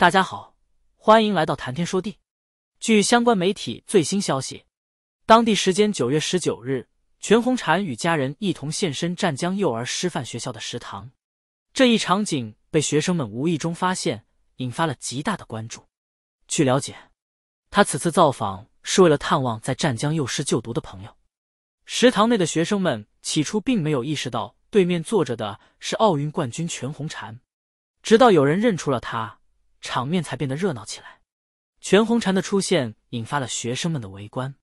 大家好，欢迎来到谈天说地。据相关媒体最新消息，当地时间九月十九日，全红婵与家人一同现身湛江幼儿师范学校的食堂，这一场景被学生们无意中发现，引发了极大的关注。据了解，他此次造访是为了探望在湛江幼师就读的朋友。食堂内的学生们起初并没有意识到对面坐着的是奥运冠军全红婵，直到有人认出了他。场面才变得热闹起来。全红婵的出现引发了学生们的围观，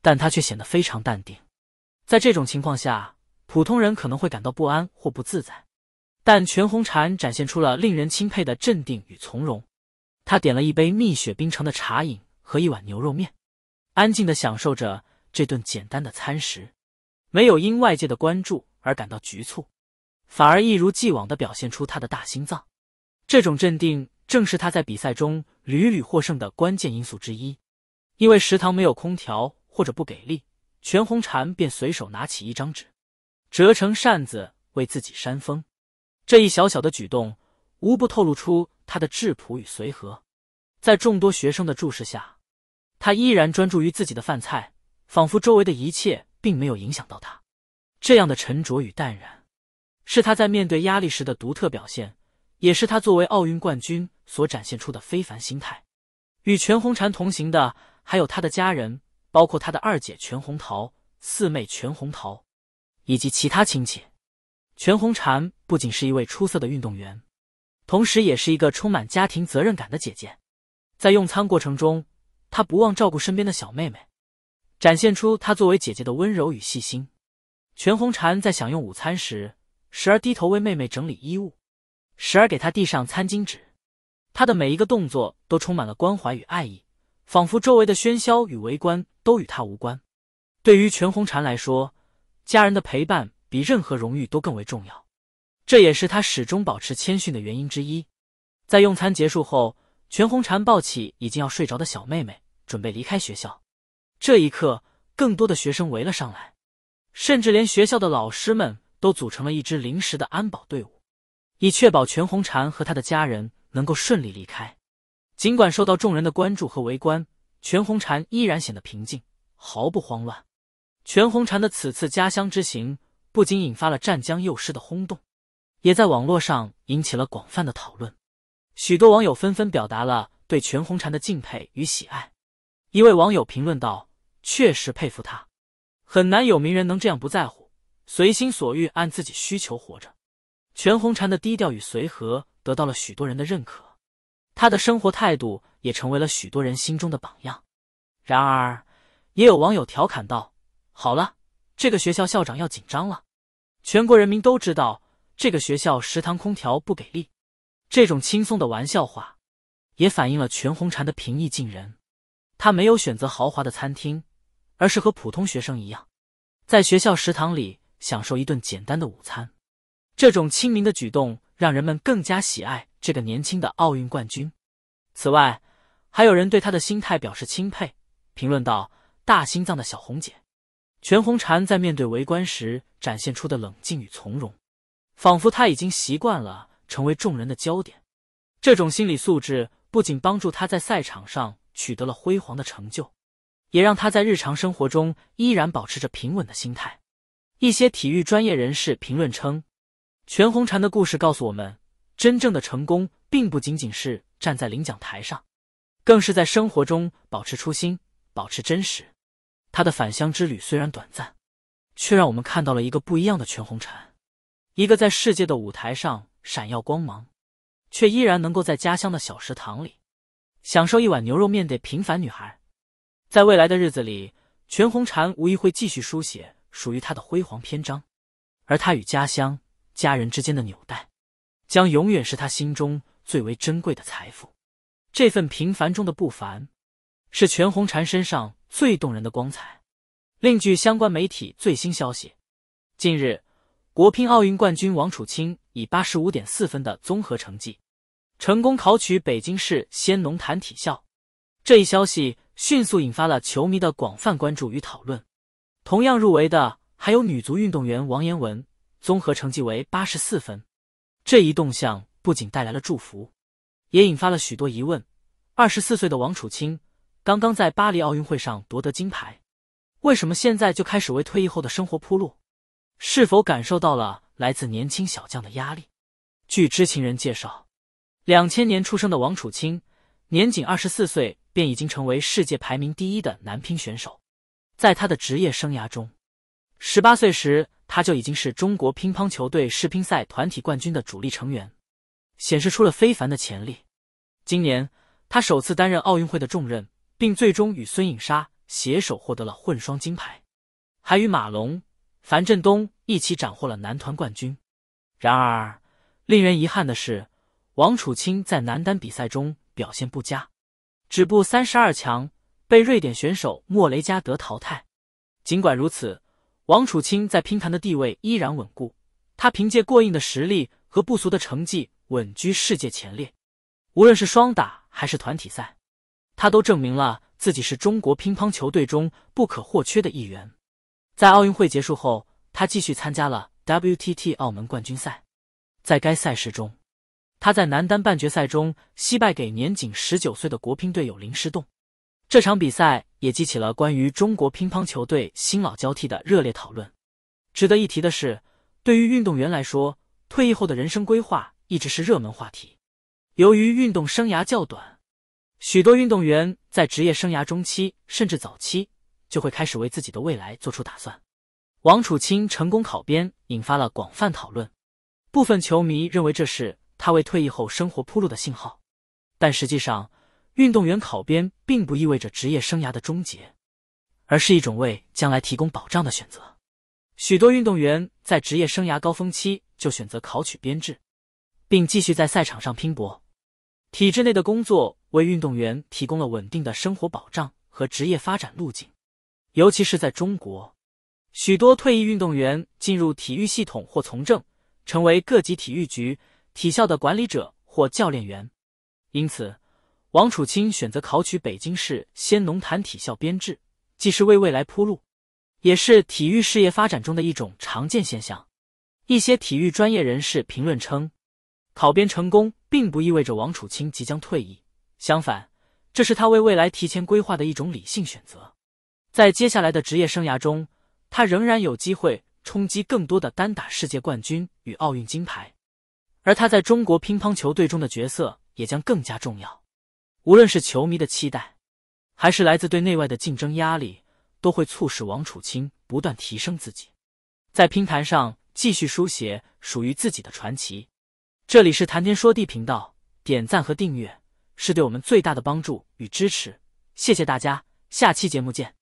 但他却显得非常淡定。在这种情况下，普通人可能会感到不安或不自在，但全红婵展现出了令人钦佩的镇定与从容。他点了一杯蜜雪冰城的茶饮和一碗牛肉面，安静的享受着这顿简单的餐食，没有因外界的关注而感到局促，反而一如既往的表现出他的大心脏。这种镇定。正是他在比赛中屡屡获胜的关键因素之一。因为食堂没有空调或者不给力，全红婵便随手拿起一张纸，折成扇子为自己扇风。这一小小的举动，无不透露出他的质朴与随和。在众多学生的注视下，他依然专注于自己的饭菜，仿佛周围的一切并没有影响到他。这样的沉着与淡然，是他在面对压力时的独特表现，也是他作为奥运冠军。所展现出的非凡心态。与全红婵同行的还有她的家人，包括她的二姐全红桃、四妹全红桃，以及其他亲戚。全红婵不仅是一位出色的运动员，同时也是一个充满家庭责任感的姐姐。在用餐过程中，她不忘照顾身边的小妹妹，展现出她作为姐姐的温柔与细心。全红婵在享用午餐时，时而低头为妹妹整理衣物，时而给她递上餐巾纸。他的每一个动作都充满了关怀与爱意，仿佛周围的喧嚣与围观都与他无关。对于全红婵来说，家人的陪伴比任何荣誉都更为重要，这也是他始终保持谦逊的原因之一。在用餐结束后，全红婵抱起已经要睡着的小妹妹，准备离开学校。这一刻，更多的学生围了上来，甚至连学校的老师们都组成了一支临时的安保队伍，以确保全红婵和他的家人。能够顺利离开，尽管受到众人的关注和围观，全红婵依然显得平静，毫不慌乱。全红婵的此次家乡之行不仅引发了湛江幼师的轰动，也在网络上引起了广泛的讨论。许多网友纷纷表达了对全红婵的敬佩与喜爱。一位网友评论道：“确实佩服他，很难有名人能这样不在乎，随心所欲，按自己需求活着。”全红婵的低调与随和。得到了许多人的认可，他的生活态度也成为了许多人心中的榜样。然而，也有网友调侃道：“好了，这个学校校长要紧张了，全国人民都知道这个学校食堂空调不给力。”这种轻松的玩笑话，也反映了全红婵的平易近人。他没有选择豪华的餐厅，而是和普通学生一样，在学校食堂里享受一顿简单的午餐。这种亲民的举动。让人们更加喜爱这个年轻的奥运冠军。此外，还有人对他的心态表示钦佩，评论道：“大心脏的小红姐全红婵在面对围观时展现出的冷静与从容，仿佛他已经习惯了成为众人的焦点。这种心理素质不仅帮助他在赛场上取得了辉煌的成就，也让他在日常生活中依然保持着平稳的心态。”一些体育专业人士评论称。全红婵的故事告诉我们，真正的成功并不仅仅是站在领奖台上，更是在生活中保持初心、保持真实。她的返乡之旅虽然短暂，却让我们看到了一个不一样的全红婵，一个在世界的舞台上闪耀光芒，却依然能够在家乡的小食堂里享受一碗牛肉面的平凡女孩。在未来的日子里，全红婵无疑会继续书写属于她的辉煌篇章，而她与家乡。家人之间的纽带，将永远是他心中最为珍贵的财富。这份平凡中的不凡，是全红婵身上最动人的光彩。另据相关媒体最新消息，近日，国乒奥运冠军王楚钦以八十五点四分的综合成绩，成功考取北京市先农坛体校。这一消息迅速引发了球迷的广泛关注与讨论。同样入围的还有女足运动员王妍文综合成绩为八十四分，这一动向不仅带来了祝福，也引发了许多疑问。二十四岁的王楚钦刚刚在巴黎奥运会上夺得金牌，为什么现在就开始为退役后的生活铺路？是否感受到了来自年轻小将的压力？据知情人介绍，两千年出生的王楚钦年仅二十四岁便已经成为世界排名第一的男乒选手，在他的职业生涯中。十八岁时，他就已经是中国乒乓球队世乒赛团体冠军的主力成员，显示出了非凡的潜力。今年，他首次担任奥运会的重任，并最终与孙颖莎携手获得了混双金牌，还与马龙、樊振东一起斩获了男团冠军。然而，令人遗憾的是，王楚钦在男单比赛中表现不佳，止步三十二强，被瑞典选手莫雷加德淘汰。尽管如此，王楚钦在乒坛的地位依然稳固，他凭借过硬的实力和不俗的成绩稳居世界前列。无论是双打还是团体赛，他都证明了自己是中国乒乓球队中不可或缺的一员。在奥运会结束后，他继续参加了 WTT 澳门冠军赛。在该赛事中，他在男单半决赛中惜败给年仅十九岁的国乒队友林诗栋。这场比赛也激起了关于中国乒乓球队新老交替的热烈讨论。值得一提的是，对于运动员来说，退役后的人生规划一直是热门话题。由于运动生涯较短，许多运动员在职业生涯中期甚至早期就会开始为自己的未来做出打算。王楚钦成功考编引发了广泛讨论，部分球迷认为这是他为退役后生活铺路的信号，但实际上。运动员考编并不意味着职业生涯的终结，而是一种为将来提供保障的选择。许多运动员在职业生涯高峰期就选择考取编制，并继续在赛场上拼搏。体制内的工作为运动员提供了稳定的生活保障和职业发展路径。尤其是在中国，许多退役运动员进入体育系统或从政，成为各级体育局、体校的管理者或教练员。因此。王楚钦选择考取北京市先农坛体校编制，既是为未来铺路，也是体育事业发展中的一种常见现象。一些体育专业人士评论称，考编成功并不意味着王楚钦即将退役，相反，这是他为未来提前规划的一种理性选择。在接下来的职业生涯中，他仍然有机会冲击更多的单打世界冠军与奥运金牌，而他在中国乒乓球队中的角色也将更加重要。无论是球迷的期待，还是来自对内外的竞争压力，都会促使王楚钦不断提升自己，在乒坛上继续书写属于自己的传奇。这里是谈天说地频道，点赞和订阅是对我们最大的帮助与支持，谢谢大家，下期节目见。